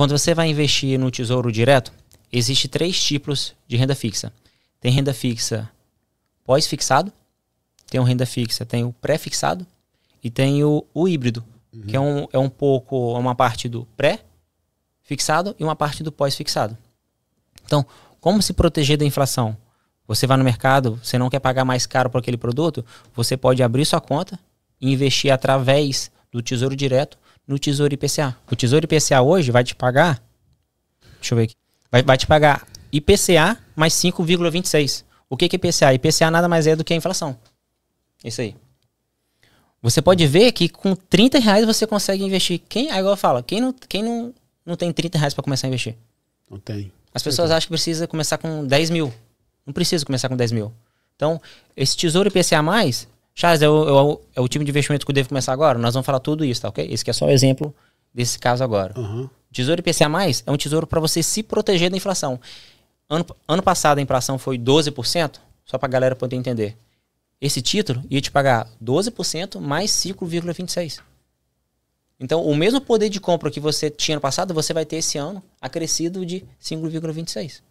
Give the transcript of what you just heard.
Quando você vai investir no Tesouro Direto, existe três tipos de renda fixa. Tem renda fixa pós-fixado, tem o renda fixa, tem o pré-fixado e tem o, o híbrido, uhum. que é um, é um pouco é uma parte do pré-fixado e uma parte do pós-fixado. Então, como se proteger da inflação? Você vai no mercado, você não quer pagar mais caro por aquele produto, você pode abrir sua conta e investir através do Tesouro Direto no Tesouro IPCA. O Tesouro IPCA hoje vai te pagar. Deixa eu ver aqui. Vai, vai te pagar IPCA mais 5,26. O que, que é IPCA? IPCA nada mais é do que a inflação. Isso aí. Você pode ver que com 30 reais você consegue investir. Quem, agora fala, quem não, quem não, não tem 30 reais para começar a investir? Não tem. As pessoas acham que precisa começar com 10 mil. Não precisa começar com 10 mil. Então, esse tesouro IPCA, Charles, é o, é o, é de investimento que eu devo começar agora? Nós vamos falar tudo isso, tá ok? Esse aqui é só um exemplo desse caso agora. Uhum. Tesouro IPCA+, é um tesouro para você se proteger da inflação. Ano, ano passado a inflação foi 12%, só para a galera poder entender. Esse título ia te pagar 12% mais 5,26%. Então, o mesmo poder de compra que você tinha no passado, você vai ter esse ano acrescido de 5,26%.